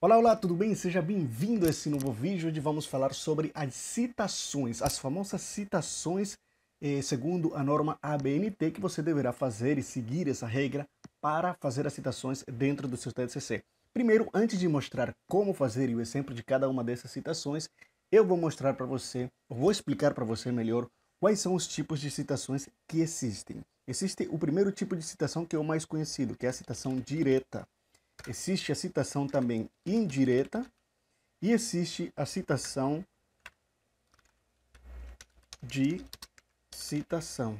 Olá, olá, tudo bem? Seja bem-vindo a esse novo vídeo onde vamos falar sobre as citações, as famosas citações eh, segundo a norma ABNT que você deverá fazer e seguir essa regra para fazer as citações dentro do seu TCC. Primeiro, antes de mostrar como fazer e o exemplo de cada uma dessas citações, eu vou mostrar para você, vou explicar para você melhor quais são os tipos de citações que existem. Existe o primeiro tipo de citação que é o mais conhecido, que é a citação direta. Existe a citação também indireta e existe a citação de citação.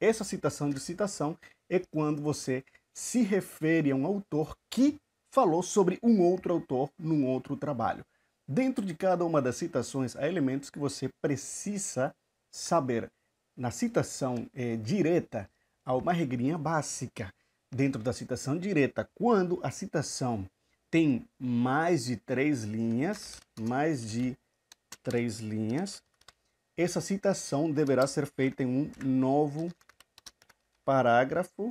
Essa citação de citação é quando você se refere a um autor que falou sobre um outro autor num outro trabalho. Dentro de cada uma das citações há elementos que você precisa saber. Na citação é, direta há uma regrinha básica dentro da citação direta, quando a citação tem mais de três linhas, mais de três linhas, essa citação deverá ser feita em um novo parágrafo.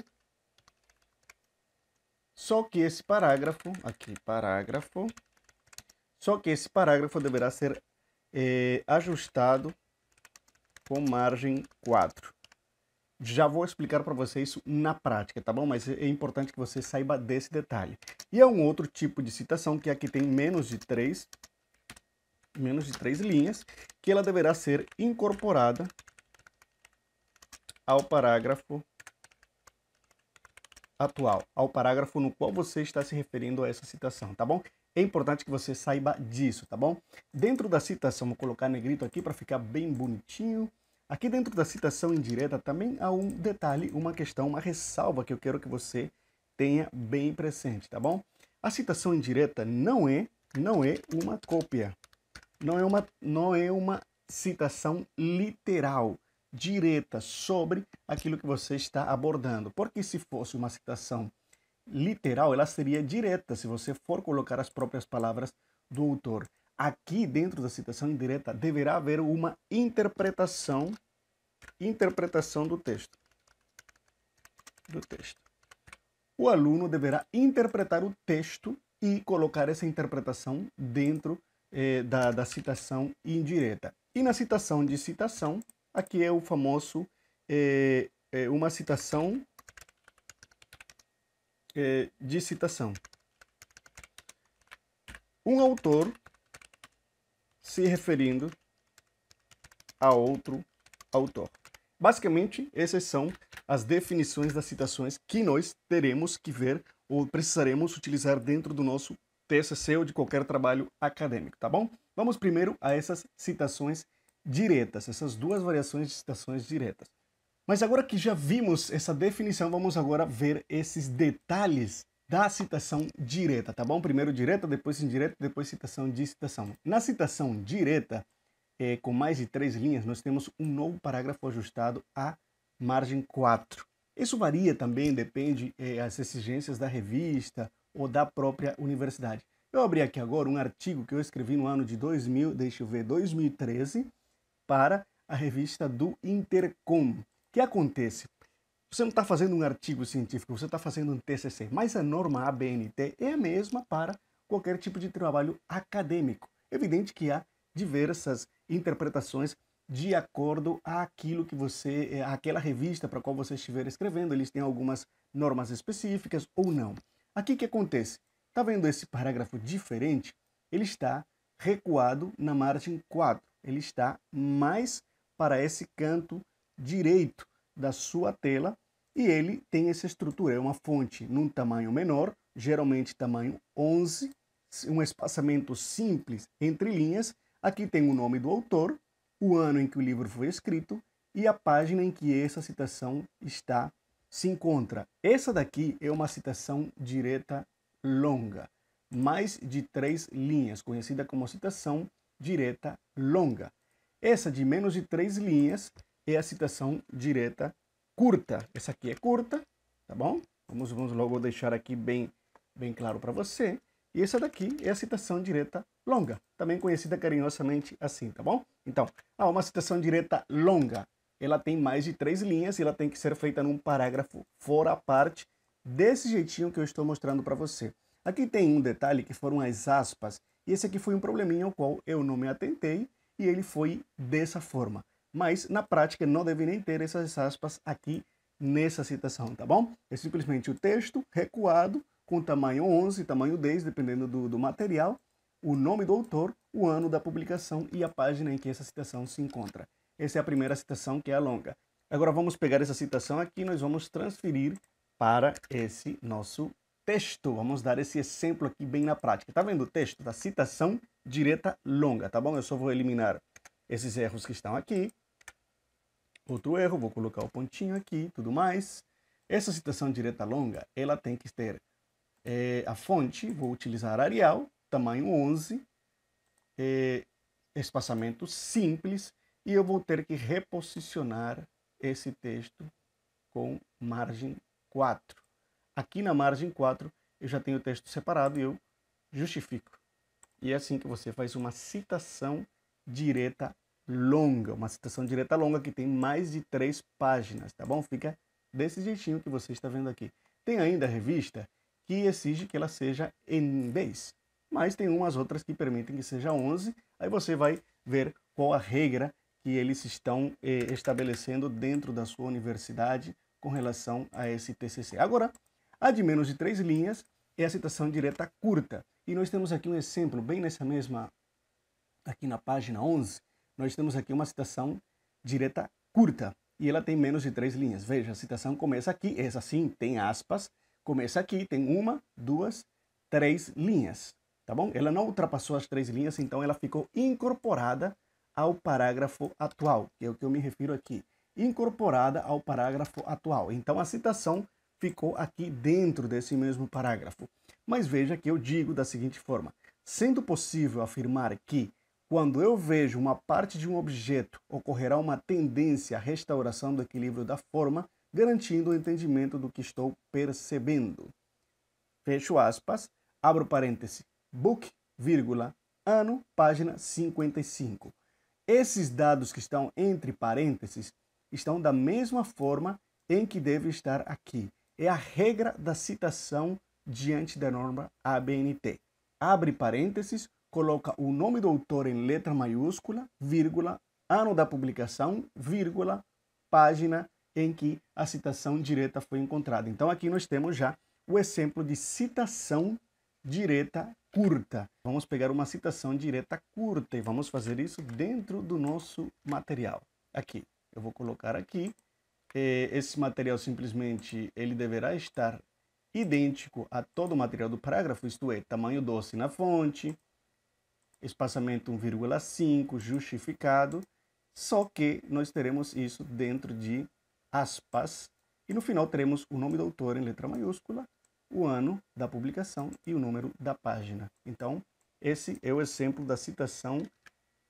Só que esse parágrafo, aqui, parágrafo, só que esse parágrafo deverá ser é, ajustado com margem 4 já vou explicar para você isso na prática, tá bom? Mas é importante que você saiba desse detalhe. E é um outro tipo de citação que aqui tem menos de três, menos de três linhas, que ela deverá ser incorporada ao parágrafo atual, ao parágrafo no qual você está se referindo a essa citação, tá bom? É importante que você saiba disso, tá bom? Dentro da citação, vou colocar negrito aqui para ficar bem bonitinho. Aqui dentro da citação indireta também há um detalhe, uma questão, uma ressalva que eu quero que você tenha bem presente, tá bom? A citação indireta não é, não é uma cópia. Não é uma, não é uma citação literal, direta sobre aquilo que você está abordando. Porque se fosse uma citação literal, ela seria direta se você for colocar as próprias palavras do autor aqui dentro da citação indireta deverá haver uma interpretação interpretação do texto do texto. O aluno deverá interpretar o texto e colocar essa interpretação dentro eh, da, da citação indireta. E na citação de citação, aqui é o famoso eh, eh, uma citação eh, de citação. Um autor se referindo a outro autor. Basicamente, essas são as definições das citações que nós teremos que ver ou precisaremos utilizar dentro do nosso TCC ou de qualquer trabalho acadêmico, tá bom? Vamos primeiro a essas citações diretas, essas duas variações de citações diretas. Mas agora que já vimos essa definição, vamos agora ver esses detalhes da citação direta, tá bom? Primeiro direta, depois indireta, depois citação de citação. Na citação direta, é, com mais de três linhas, nós temos um novo parágrafo ajustado à margem 4. Isso varia também, depende das é, as exigências da revista ou da própria universidade. Eu abri aqui agora um artigo que eu escrevi no ano de 2000, deixa eu ver, 2013, para a revista do Intercom. O que acontece? Você não está fazendo um artigo científico, você está fazendo um TCC, mas a norma ABNT é a mesma para qualquer tipo de trabalho acadêmico. Evidente que há diversas interpretações de acordo àquilo que você, é, àquela revista para qual você estiver escrevendo, eles têm algumas normas específicas ou não. Aqui que acontece? Está vendo esse parágrafo diferente? Ele está recuado na margem 4, ele está mais para esse canto direito da sua tela e ele tem essa estrutura, é uma fonte num tamanho menor, geralmente tamanho 11, um espaçamento simples entre linhas. Aqui tem o nome do autor, o ano em que o livro foi escrito e a página em que essa citação está se encontra. Essa daqui é uma citação direta longa, mais de três linhas, conhecida como citação direta longa. Essa de menos de três linhas é a citação direta curta. Essa aqui é curta, tá bom? Vamos, vamos logo deixar aqui bem, bem claro para você. E essa daqui é a citação direta longa, também conhecida carinhosamente assim, tá bom? Então, ah, uma citação direta longa, ela tem mais de três linhas e ela tem que ser feita num parágrafo fora a parte, desse jeitinho que eu estou mostrando para você. Aqui tem um detalhe que foram as aspas, e esse aqui foi um probleminha ao qual eu não me atentei, e ele foi dessa forma mas na prática não deve nem ter essas aspas aqui nessa citação, tá bom? É simplesmente o texto recuado com tamanho 11, tamanho 10, dependendo do, do material, o nome do autor, o ano da publicação e a página em que essa citação se encontra. Essa é a primeira citação que é a longa. Agora vamos pegar essa citação aqui e nós vamos transferir para esse nosso texto. Vamos dar esse exemplo aqui bem na prática. Tá vendo o texto da citação direta longa, tá bom? Eu só vou eliminar esses erros que estão aqui outro erro, vou colocar o pontinho aqui, tudo mais. Essa citação direta longa, ela tem que ter é, a fonte, vou utilizar Arial, tamanho 11, é, espaçamento simples, e eu vou ter que reposicionar esse texto com margem 4. Aqui na margem 4, eu já tenho o texto separado e eu justifico. E é assim que você faz uma citação direta longa, uma citação direta longa que tem mais de três páginas, tá bom? Fica desse jeitinho que você está vendo aqui. Tem ainda a revista que exige que ela seja em 10, mas tem umas outras que permitem que seja 11. Aí você vai ver qual a regra que eles estão eh, estabelecendo dentro da sua universidade com relação a esse TCC. Agora, a de menos de três linhas é a citação direta curta. E nós temos aqui um exemplo, bem nessa mesma, aqui na página 11, nós temos aqui uma citação direta curta e ela tem menos de três linhas. Veja, a citação começa aqui, essa sim tem aspas, começa aqui, tem uma, duas, três linhas, tá bom? Ela não ultrapassou as três linhas, então ela ficou incorporada ao parágrafo atual, que é o que eu me refiro aqui, incorporada ao parágrafo atual. Então a citação ficou aqui dentro desse mesmo parágrafo. Mas veja que eu digo da seguinte forma: sendo possível afirmar que quando eu vejo uma parte de um objeto, ocorrerá uma tendência à restauração do equilíbrio da forma, garantindo o entendimento do que estou percebendo. Fecho aspas, abro parêntese. Book, vírgula, ano, página 55. Esses dados que estão entre parênteses estão da mesma forma em que deve estar aqui. É a regra da citação diante da norma ABNT. Abre parênteses, coloca o nome do autor em letra maiúscula, vírgula, ano da publicação, vírgula, página em que a citação direta foi encontrada. Então aqui nós temos já o exemplo de citação direta curta. Vamos pegar uma citação direta curta e vamos fazer isso dentro do nosso material. Aqui, eu vou colocar aqui. Eh, esse material simplesmente ele deverá estar idêntico a todo o material do parágrafo, isto é, tamanho doce na fonte, espaçamento 1,5 justificado, só que nós teremos isso dentro de aspas e no final teremos o nome do autor em letra maiúscula, o ano da publicação e o número da página. Então, esse é o exemplo da citação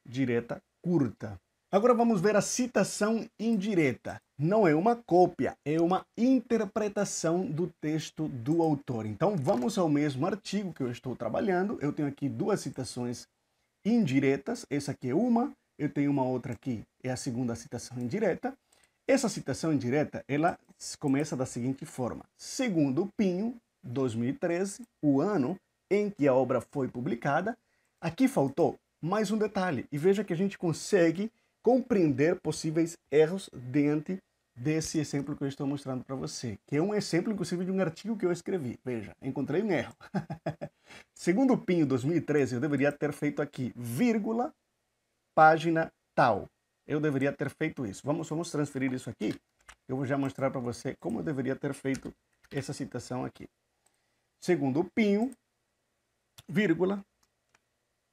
direta curta. Agora vamos ver a citação indireta. Não é uma cópia, é uma interpretação do texto do autor. Então vamos ao mesmo artigo que eu estou trabalhando. Eu tenho aqui duas citações indiretas. Essa aqui é uma, eu tenho uma outra aqui, é a segunda citação indireta. Essa citação indireta, ela começa da seguinte forma. Segundo Pinho, 2013, o ano em que a obra foi publicada, aqui faltou mais um detalhe. E veja que a gente consegue compreender possíveis erros diante desse exemplo que eu estou mostrando para você, que é um exemplo, inclusive, de um artigo que eu escrevi. Veja, encontrei um erro. Segundo o Pinho 2013, eu deveria ter feito aqui, vírgula, página tal. Eu deveria ter feito isso. Vamos, vamos transferir isso aqui. Eu vou já mostrar para você como eu deveria ter feito essa citação aqui. Segundo o Pinho, vírgula,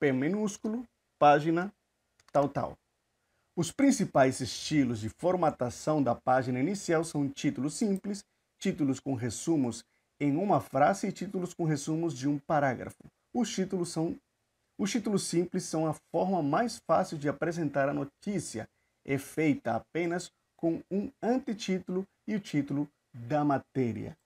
P minúsculo, página tal tal. Os principais estilos de formatação da página inicial são títulos simples, títulos com resumos em uma frase e títulos com resumos de um parágrafo. Os títulos são os títulos simples são a forma mais fácil de apresentar a notícia. É feita apenas com um antetítulo e o título da matéria.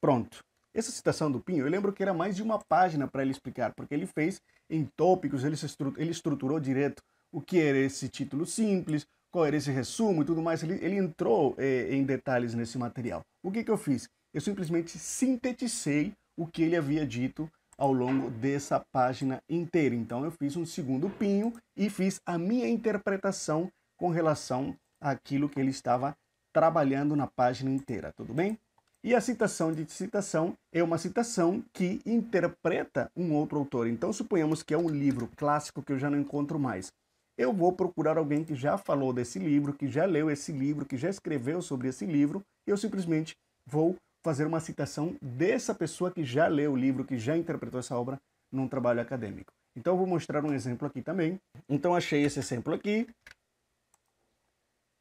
Pronto. Essa citação do Pinho, eu lembro que era mais de uma página para ele explicar, porque ele fez em tópicos, ele, ele estruturou direto o que era esse título simples, qual era esse resumo e tudo mais. Ele, ele entrou eh, em detalhes nesse material. O que, que eu fiz? eu simplesmente sintetizei o que ele havia dito ao longo dessa página inteira. Então eu fiz um segundo pinho e fiz a minha interpretação com relação àquilo que ele estava trabalhando na página inteira, tudo bem? E a citação de citação é uma citação que interpreta um outro autor. Então suponhamos que é um livro clássico que eu já não encontro mais. Eu vou procurar alguém que já falou desse livro, que já leu esse livro, que já escreveu sobre esse livro, e eu simplesmente vou fazer uma citação dessa pessoa que já leu o livro, que já interpretou essa obra num trabalho acadêmico. Então, eu vou mostrar um exemplo aqui também. Então, achei esse exemplo aqui.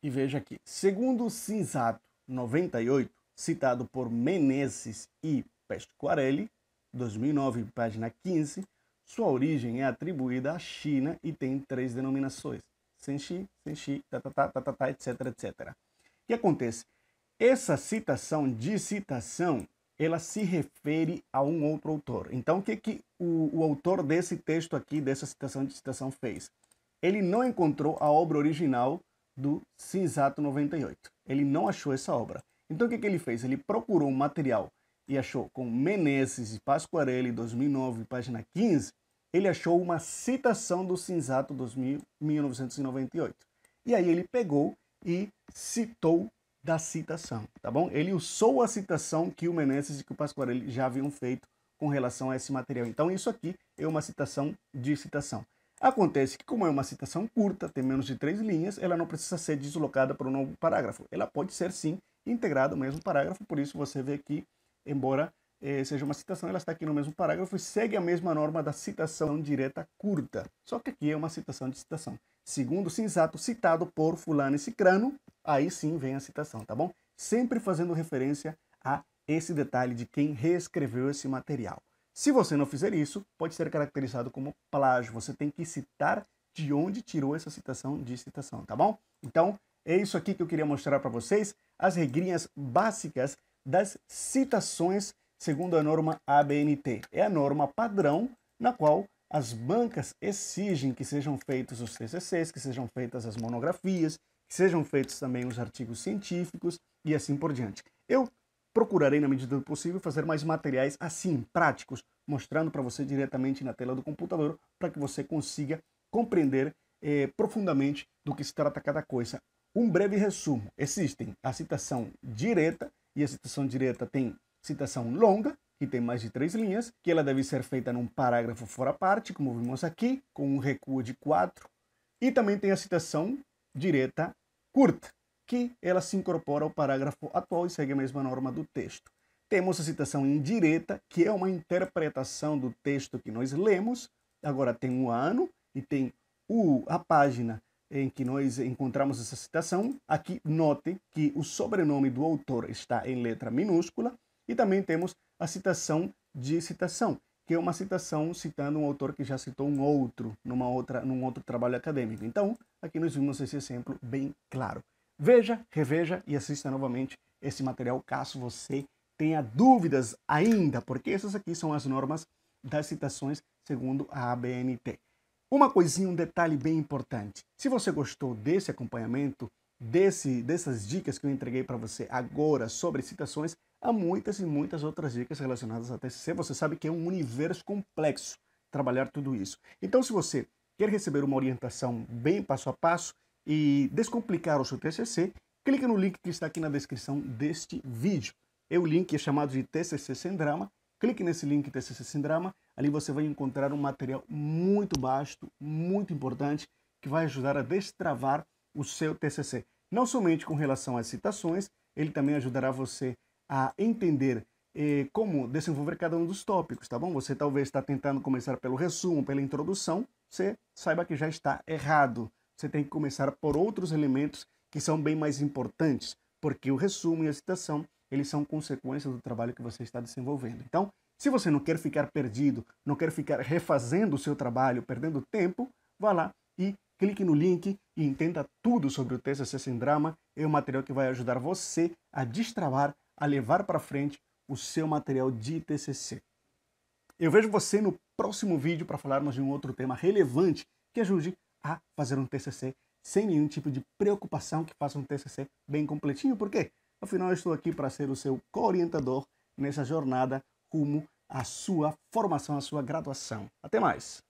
E veja aqui. Segundo Cinzato 98, citado por Menezes e Pesquarelli, 2009, página 15, sua origem é atribuída à China e tem três denominações: Senxi, Senxi, tatatá, tatatá, tá, tá, tá, etc, etc. O que acontece? Essa citação de citação, ela se refere a um outro autor. Então, o que, que o, o autor desse texto aqui, dessa citação de citação, fez? Ele não encontrou a obra original do Cinzato 98. Ele não achou essa obra. Então, o que, que ele fez? Ele procurou um material e achou com Meneses e Pasquarelli, 2009, página 15, ele achou uma citação do Cinzato 2000, 1998. E aí ele pegou e citou da citação, tá bom? Ele usou a citação que o Menezes e que o Pasquarelli já haviam feito com relação a esse material. Então isso aqui é uma citação de citação. Acontece que como é uma citação curta, tem menos de três linhas, ela não precisa ser deslocada para um novo parágrafo. Ela pode ser sim integrada no mesmo parágrafo, por isso você vê que, embora eh, seja uma citação, ela está aqui no mesmo parágrafo e segue a mesma norma da citação direta curta. Só que aqui é uma citação de citação. Segundo Cinzato, citado por fulano e cicrano, aí sim vem a citação, tá bom? Sempre fazendo referência a esse detalhe de quem reescreveu esse material. Se você não fizer isso, pode ser caracterizado como plágio. Você tem que citar de onde tirou essa citação de citação, tá bom? Então, é isso aqui que eu queria mostrar para vocês, as regrinhas básicas das citações segundo a norma ABNT. É a norma padrão na qual as bancas exigem que sejam feitos os TCCs, que sejam feitas as monografias, que sejam feitos também os artigos científicos e assim por diante. Eu procurarei, na medida do possível, fazer mais materiais assim, práticos, mostrando para você diretamente na tela do computador, para que você consiga compreender eh, profundamente do que se trata cada coisa. Um breve resumo: existem a citação direta, e a citação direta tem citação longa, que tem mais de três linhas, que ela deve ser feita num parágrafo fora parte, como vimos aqui, com um recuo de quatro. E também tem a citação direta curta, que ela se incorpora ao parágrafo atual e segue a mesma norma do texto. Temos a citação indireta, que é uma interpretação do texto que nós lemos. Agora tem o um ano e tem o, a página em que nós encontramos essa citação. Aqui note que o sobrenome do autor está em letra minúscula e também temos a citação de citação, que é uma citação citando um autor que já citou um outro numa outra num outro trabalho acadêmico. Então, aqui nós vimos esse exemplo bem claro. Veja, reveja e assista novamente esse material caso você tenha dúvidas ainda, porque essas aqui são as normas das citações segundo a ABNT. Uma coisinha, um detalhe bem importante. Se você gostou desse acompanhamento, desse, dessas dicas que eu entreguei para você agora sobre citações, há muitas e muitas outras dicas relacionadas à TCC. Você sabe que é um universo complexo trabalhar tudo isso. Então, se você Quer receber uma orientação bem passo a passo e descomplicar o seu TCC? Clique no link que está aqui na descrição deste vídeo. É o link é chamado de TCC sem drama. Clique nesse link TCC sem drama. Ali você vai encontrar um material muito vasto, muito importante, que vai ajudar a destravar o seu TCC. Não somente com relação às citações, ele também ajudará você a entender eh, como desenvolver cada um dos tópicos, tá bom? Você talvez está tentando começar pelo resumo, pela introdução, você saiba que já está errado. Você tem que começar por outros elementos que são bem mais importantes, porque o resumo e a citação, eles são consequências do trabalho que você está desenvolvendo. Então, se você não quer ficar perdido, não quer ficar refazendo o seu trabalho, perdendo tempo, vá lá e clique no link e entenda tudo sobre o TCC Sem Drama. É um material que vai ajudar você a destravar, a levar para frente o seu material de TCC. Eu vejo você no próximo vídeo para falarmos de um outro tema relevante que ajude a fazer um TCC sem nenhum tipo de preocupação, que faça um TCC bem completinho, porque afinal eu estou aqui para ser o seu co-orientador nessa jornada rumo à sua formação, à sua graduação. Até mais!